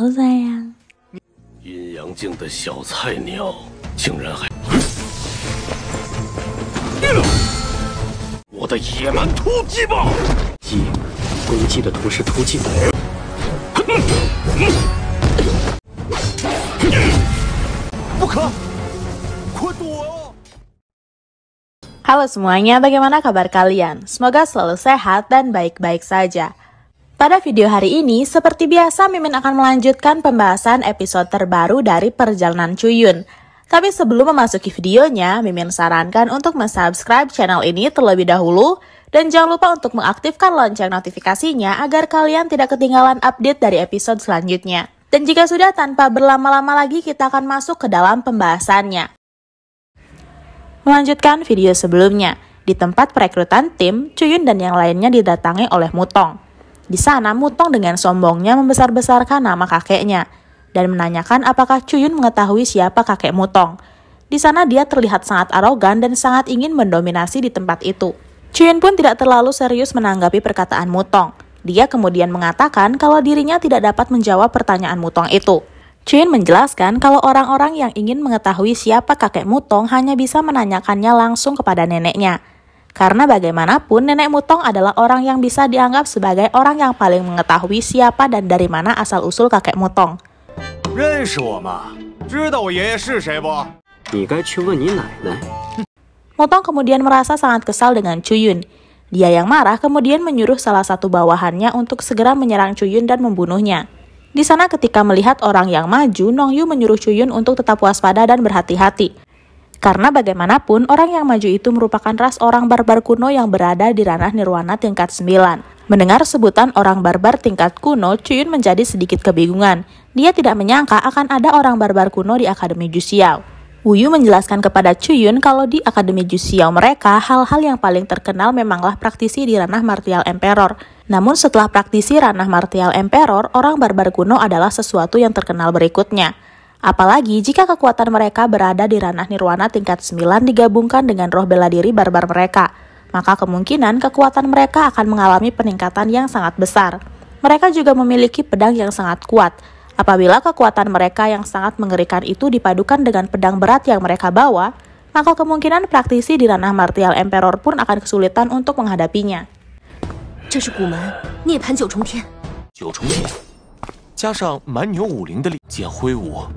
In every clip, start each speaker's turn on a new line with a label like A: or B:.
A: Halo semuanya, bagaimana kabar kalian? Semoga selalu sehat dan baik-baik saja. Pada video hari ini, seperti biasa Mimin akan melanjutkan pembahasan episode terbaru dari Perjalanan Cuyun. Tapi sebelum memasuki videonya, Mimin sarankan untuk mensubscribe channel ini terlebih dahulu dan jangan lupa untuk mengaktifkan lonceng notifikasinya agar kalian tidak ketinggalan update dari episode selanjutnya. Dan jika sudah tanpa berlama-lama lagi kita akan masuk ke dalam pembahasannya. Melanjutkan video sebelumnya, di tempat perekrutan tim, Cuyun dan yang lainnya didatangi oleh Mutong. Di sana Mutong dengan sombongnya membesar-besarkan nama kakeknya dan menanyakan apakah Cuyun mengetahui siapa kakek Mutong. Di sana dia terlihat sangat arogan dan sangat ingin mendominasi di tempat itu. Cuyun pun tidak terlalu serius menanggapi perkataan Mutong. Dia kemudian mengatakan kalau dirinya tidak dapat menjawab pertanyaan Mutong itu. Cuyun menjelaskan kalau orang-orang yang ingin mengetahui siapa kakek Mutong hanya bisa menanyakannya langsung kepada neneknya. Karena bagaimanapun nenek Mutong adalah orang yang bisa dianggap sebagai orang yang paling mengetahui siapa dan dari mana asal usul kakek Mutong. Mutong kemudian merasa sangat kesal dengan Chuyun. Dia yang marah kemudian menyuruh salah satu bawahannya untuk segera menyerang Chuyun dan membunuhnya. Di sana ketika melihat orang yang maju, Nong Yu menyuruh Chuyun untuk tetap waspada dan berhati-hati. Karena bagaimanapun, orang yang maju itu merupakan ras orang barbar kuno yang berada di ranah nirwana tingkat 9. Mendengar sebutan orang barbar tingkat kuno, Chuyun menjadi sedikit kebingungan. Dia tidak menyangka akan ada orang barbar kuno di Akademi Jusiao. Wuyu menjelaskan kepada Chuyun kalau di Akademi Jusiao mereka, hal-hal yang paling terkenal memanglah praktisi di ranah martial emperor. Namun setelah praktisi ranah martial emperor, orang barbar kuno adalah sesuatu yang terkenal berikutnya. Apalagi jika kekuatan mereka berada di ranah nirwana tingkat 9 digabungkan dengan roh bela diri barbar mereka, maka kemungkinan kekuatan mereka akan mengalami peningkatan yang sangat besar. Mereka juga memiliki pedang yang sangat kuat. Apabila kekuatan mereka yang sangat mengerikan itu dipadukan dengan pedang berat yang mereka bawa, maka kemungkinan praktisi di ranah martial emperor pun akan kesulitan untuk menghadapinya. 这是古门涅槃九重天。九重天，加上蛮牛武灵的利剑挥舞。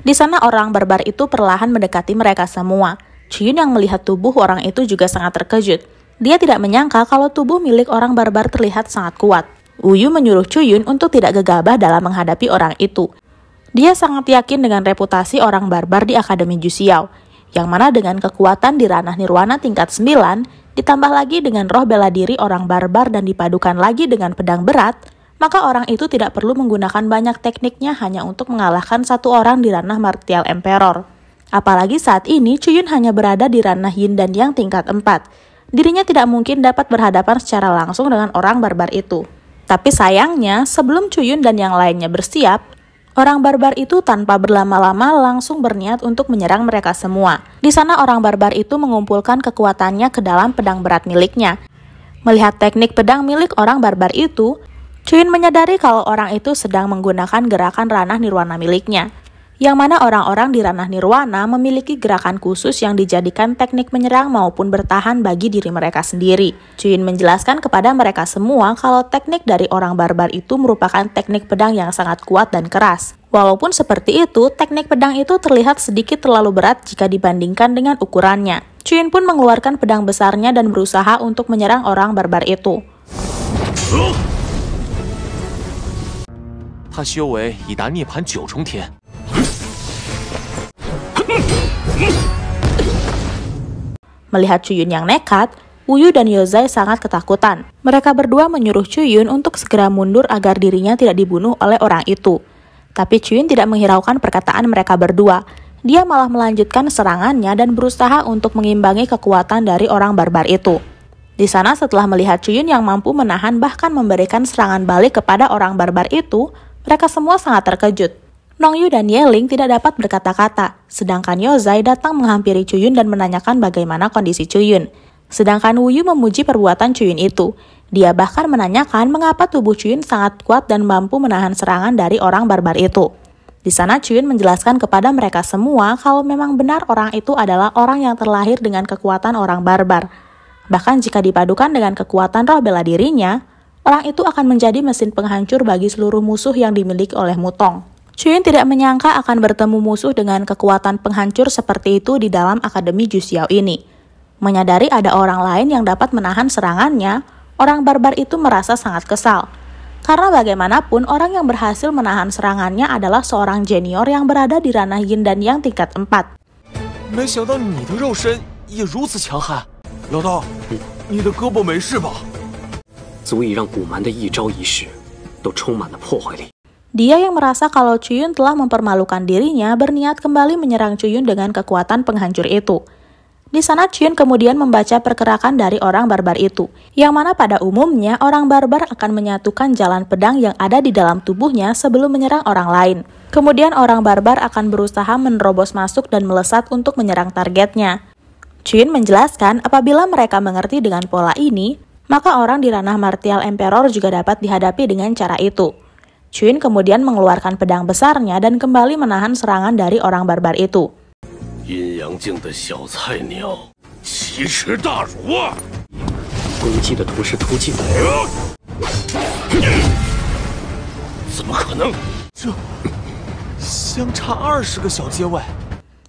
A: di sana orang barbar itu perlahan mendekati mereka semua. Chiyun yang melihat tubuh orang itu juga sangat terkejut. Dia tidak menyangka kalau tubuh milik orang barbar terlihat sangat kuat. Uyu menyuruh Chuyun untuk tidak gegabah dalam menghadapi orang itu. Dia sangat yakin dengan reputasi orang barbar di Akademi Jusiao, yang mana dengan kekuatan di ranah nirwana tingkat 9, ditambah lagi dengan roh bela diri orang barbar dan dipadukan lagi dengan pedang berat, maka orang itu tidak perlu menggunakan banyak tekniknya hanya untuk mengalahkan satu orang di ranah martial emperor. Apalagi saat ini Chuyun hanya berada di ranah Yin dan Yang tingkat 4. Dirinya tidak mungkin dapat berhadapan secara langsung dengan orang barbar itu. Tapi sayangnya, sebelum Chuyun dan yang lainnya bersiap, Orang barbar itu tanpa berlama-lama langsung berniat untuk menyerang mereka semua. Di sana orang barbar itu mengumpulkan kekuatannya ke dalam pedang berat miliknya. Melihat teknik pedang milik orang barbar itu, Chuin menyadari kalau orang itu sedang menggunakan gerakan ranah nirwana miliknya, yang mana orang-orang di ranah nirwana memiliki gerakan khusus yang dijadikan teknik menyerang maupun bertahan bagi diri mereka sendiri. Chuyin menjelaskan kepada mereka semua kalau teknik dari orang barbar itu merupakan teknik pedang yang sangat kuat dan keras. Walaupun seperti itu, teknik pedang itu terlihat sedikit terlalu berat jika dibandingkan dengan ukurannya. Chuyin pun mengeluarkan pedang besarnya dan berusaha untuk menyerang orang barbar itu. 他修为已达涅槃九重天。Melihat Cuyun yang nekat, Wuyu dan Yozai sangat ketakutan. Mereka berdua menyuruh Cuyun untuk segera mundur agar dirinya tidak dibunuh oleh orang itu. Tapi Cuyun tidak menghiraukan perkataan mereka berdua. Dia malah melanjutkan serangannya dan berusaha untuk mengimbangi kekuatan dari orang barbar itu. Di sana setelah melihat Cuyun yang mampu menahan bahkan memberikan serangan balik kepada orang barbar itu, mereka semua sangat terkejut. Nong Yu dan Ling tidak dapat berkata-kata, sedangkan Yozai datang menghampiri Cuyun dan menanyakan bagaimana kondisi Cuyun. Sedangkan Wuyu memuji perbuatan Cuyun itu. Dia bahkan menanyakan mengapa tubuh Cuyun sangat kuat dan mampu menahan serangan dari orang barbar itu. Di sana Cuyun menjelaskan kepada mereka semua kalau memang benar orang itu adalah orang yang terlahir dengan kekuatan orang barbar. Bahkan jika dipadukan dengan kekuatan roh bela dirinya, Orang itu akan menjadi mesin penghancur bagi seluruh musuh yang dimiliki oleh Mutong. Chuyun tidak menyangka akan bertemu musuh dengan kekuatan penghancur seperti itu di dalam Akademi Jusiao ini. Menyadari ada orang lain yang dapat menahan serangannya, orang barbar itu merasa sangat kesal. Karena bagaimanapun, orang yang berhasil menahan serangannya adalah seorang junior yang berada di ranah yin dan yang tingkat 4. apa? 足以让古蛮的一招一式都充满了破坏力。Dia yang merasa kalau Chuyun telah mempermalukan dirinya berniat kembali menyerang Chuyun dengan kekuatan penghancur itu. Di sana Chuyun kemudian membaca pergerakan dari orang barbar itu, yang mana pada umumnya orang barbar akan menyatukan jalan pedang yang ada di dalam tubuhnya sebelum menyerang orang lain. Kemudian orang barbar akan berusaha menerobos masuk dan melesat untuk menyerang targetnya. Chuyun menjelaskan apabila mereka mengerti dengan pola ini, maka orang di ranah martial emperor juga dapat dihadapi dengan cara itu. Chuin kemudian mengeluarkan pedang besarnya dan kembali menahan serangan dari orang barbar itu.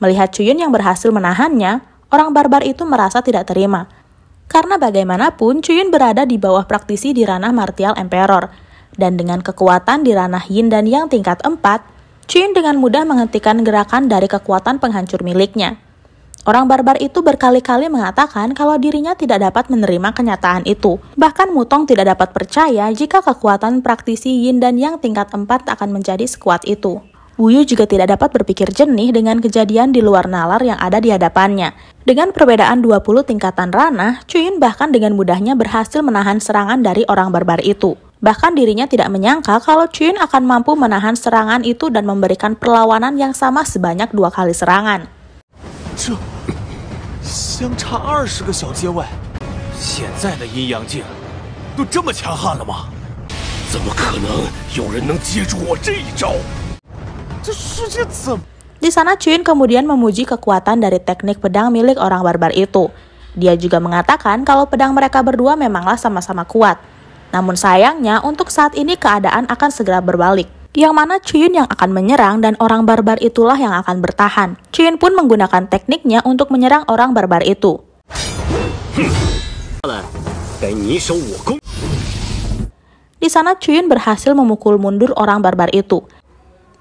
A: Melihat Chuyun yang berhasil menahannya, orang barbar itu merasa tidak terima karena bagaimanapun, Chuyun berada di bawah praktisi di ranah martial emperor. Dan dengan kekuatan di ranah yin dan yang tingkat 4, Chuyun dengan mudah menghentikan gerakan dari kekuatan penghancur miliknya. Orang barbar itu berkali-kali mengatakan kalau dirinya tidak dapat menerima kenyataan itu. Bahkan Mutong tidak dapat percaya jika kekuatan praktisi yin dan yang tingkat 4 akan menjadi sekuat itu. Buyu juga tidak dapat berpikir jernih dengan kejadian di luar nalar yang ada di hadapannya. Dengan perbedaan 20 tingkatan ranah, Cuyin bahkan dengan mudahnya berhasil menahan serangan dari orang barbar itu. Bahkan dirinya tidak menyangka kalau Cuyin akan mampu menahan serangan itu dan memberikan perlawanan yang sama sebanyak dua kali serangan. Ini di sana Chun kemudian memuji kekuatan dari teknik pedang milik orang barbar itu. Dia juga mengatakan kalau pedang mereka berdua memanglah sama-sama kuat. Namun sayangnya untuk saat ini keadaan akan segera berbalik. Yang mana Chuyun yang akan menyerang dan orang barbar itulah yang akan bertahan. Chuyun pun menggunakan tekniknya untuk menyerang orang barbar itu. Di sana Chuyun berhasil memukul mundur orang barbar itu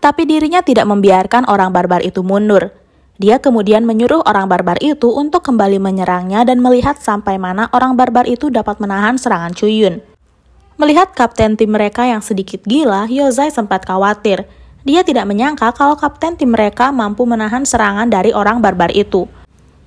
A: tapi dirinya tidak membiarkan orang barbar itu mundur. Dia kemudian menyuruh orang barbar itu untuk kembali menyerangnya dan melihat sampai mana orang barbar itu dapat menahan serangan Chuyun. Melihat kapten tim mereka yang sedikit gila, Yozai sempat khawatir. Dia tidak menyangka kalau kapten tim mereka mampu menahan serangan dari orang barbar itu.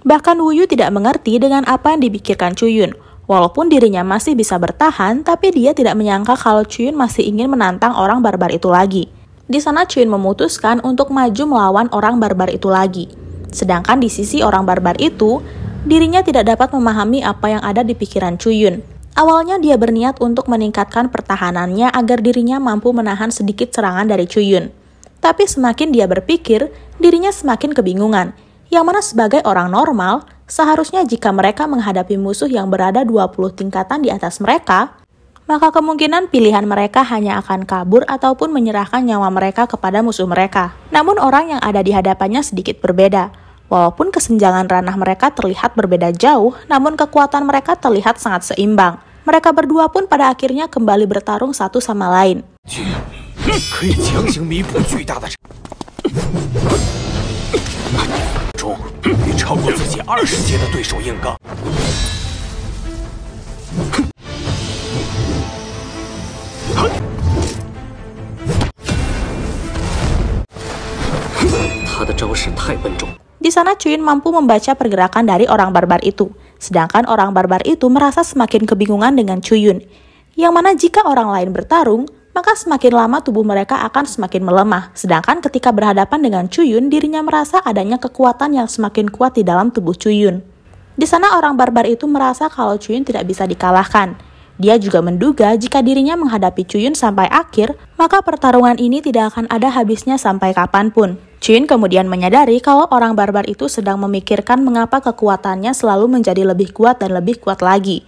A: Bahkan Wuyu tidak mengerti dengan apa yang dipikirkan Chuyun. Walaupun dirinya masih bisa bertahan, tapi dia tidak menyangka kalau Chuyun masih ingin menantang orang barbar itu lagi. Di sana Qin memutuskan untuk maju melawan orang barbar itu lagi. Sedangkan di sisi orang barbar itu, dirinya tidak dapat memahami apa yang ada di pikiran Chuyun. Awalnya dia berniat untuk meningkatkan pertahanannya agar dirinya mampu menahan sedikit serangan dari Chuyun. Tapi semakin dia berpikir, dirinya semakin kebingungan. Yang mana sebagai orang normal, seharusnya jika mereka menghadapi musuh yang berada 20 tingkatan di atas mereka, maka kemungkinan pilihan mereka hanya akan kabur ataupun menyerahkan nyawa mereka kepada musuh mereka. Namun orang yang ada di hadapannya sedikit berbeda. Walaupun kesenjangan ranah mereka terlihat berbeda jauh, namun kekuatan mereka terlihat sangat seimbang. Mereka berdua pun pada akhirnya kembali bertarung satu sama lain. Di sana Cuin mampu membaca pergerakan dari orang barbar itu, sedangkan orang barbar itu merasa semakin kebingungan dengan Cuyun. Yang mana jika orang lain bertarung, maka semakin lama tubuh mereka akan semakin melemah. Sedangkan ketika berhadapan dengan Cuyun, dirinya merasa adanya kekuatan yang semakin kuat di dalam tubuh Cuyun. Di sana orang barbar itu merasa kalau Cuyun tidak bisa dikalahkan. Dia juga menduga jika dirinya menghadapi Cuyun sampai akhir, maka pertarungan ini tidak akan ada habisnya sampai kapanpun. Chin kemudian menyadari kalau orang barbar itu sedang memikirkan mengapa kekuatannya selalu menjadi lebih kuat dan lebih kuat lagi.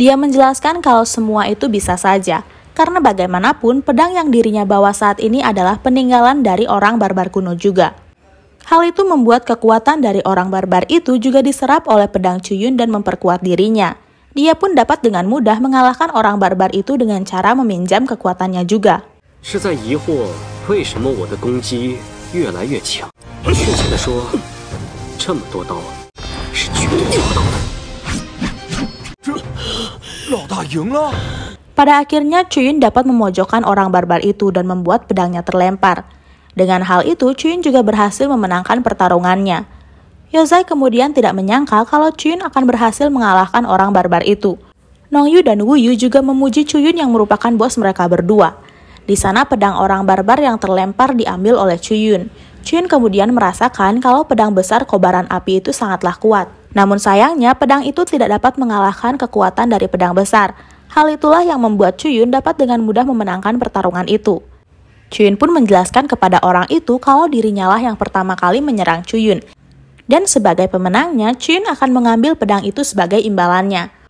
A: Dia menjelaskan kalau semua itu bisa saja, karena bagaimanapun pedang yang dirinya bawa saat ini adalah peninggalan dari orang barbar kuno juga. Hal itu membuat kekuatan dari orang barbar itu juga diserap oleh pedang Chuyun dan memperkuat dirinya. Dia pun dapat dengan mudah mengalahkan orang barbar itu dengan cara meminjam kekuatannya juga. Pada akhirnya Chuyin dapat memojokkan orang barbar itu dan membuat pedangnya terlempar. Dengan hal itu, Chuyin juga berhasil memenangkan pertarungannya. Yozai kemudian tidak menyangka kalau Chuyin akan berhasil mengalahkan orang barbar itu. Nongyu dan Wuyu juga memuji Chuyin yang merupakan bos mereka berdua. Di sana pedang orang barbar yang terlempar diambil oleh Chuyun. Chuyun kemudian merasakan kalau pedang besar kobaran api itu sangatlah kuat. Namun sayangnya pedang itu tidak dapat mengalahkan kekuatan dari pedang besar. Hal itulah yang membuat Chuyun dapat dengan mudah memenangkan pertarungan itu. Chuyun pun menjelaskan kepada orang itu kalau dirinya lah yang pertama kali menyerang Chuyun. Dan sebagai pemenangnya, Chuyun akan mengambil pedang itu sebagai imbalannya.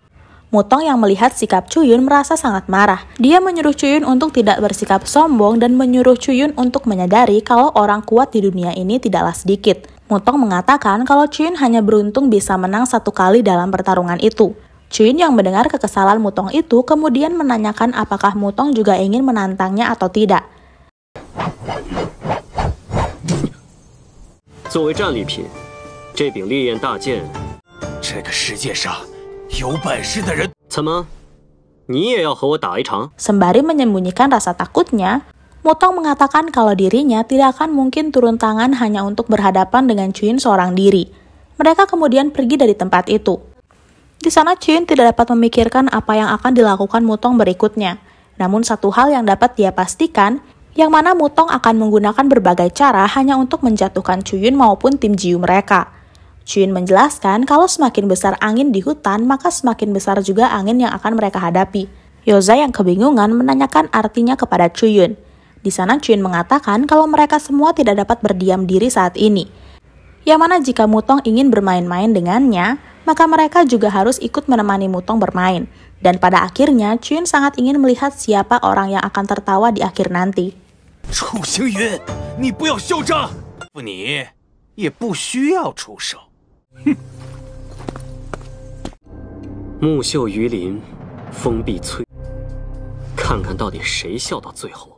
A: Mutong yang melihat sikap Chuyun merasa sangat marah. Dia menyuruh Chuyun untuk tidak bersikap sombong dan menyuruh Chuyun untuk menyadari kalau orang kuat di dunia ini tidaklah sedikit. Mutong mengatakan kalau Chuyun hanya beruntung bisa menang satu kali dalam pertarungan itu. Chuyun yang mendengar kekesalan Mutong itu kemudian menanyakan apakah Mutong juga ingin menantangnya atau tidak. Sembari menyembunyikan rasa takutnya, Motong mengatakan kalau dirinya tidak akan mungkin turun tangan hanya untuk berhadapan dengan Chuin seorang diri. Mereka kemudian pergi dari tempat itu. Di sana Chuin tidak dapat memikirkan apa yang akan dilakukan Motong berikutnya. Namun satu hal yang dapat dia pastikan, yang mana Mutong akan menggunakan berbagai cara hanya untuk menjatuhkan Chuyun maupun tim Jiu mereka. Chun menjelaskan kalau semakin besar angin di hutan, maka semakin besar juga angin yang akan mereka hadapi. Yoza yang kebingungan menanyakan artinya kepada Chuyun. Di sana Chuyun mengatakan kalau mereka semua tidak dapat berdiam diri saat ini. Yang mana jika Mutong ingin bermain-main dengannya, maka mereka juga harus ikut menemani Mutong bermain. Dan pada akhirnya, Chuyun sangat ingin melihat siapa orang yang akan tertawa di akhir nanti. Chu Xingyun, 你不要嚣张，不你也不需要出手。木秀于林，风必摧。看看到底谁笑到最后。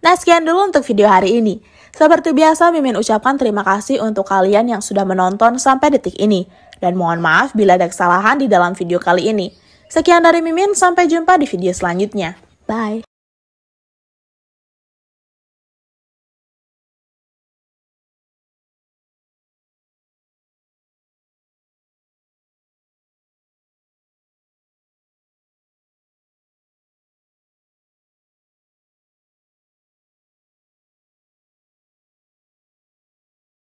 A: Nah sekian dulu untuk video hari ini. Seperti biasa Mimin ucapkan terima kasih untuk kalian yang sudah menonton sampai detik ini. Dan mohon maaf bila ada kesalahan di dalam video kali ini. Sekian dari Mimin, sampai jumpa di video selanjutnya. Bye!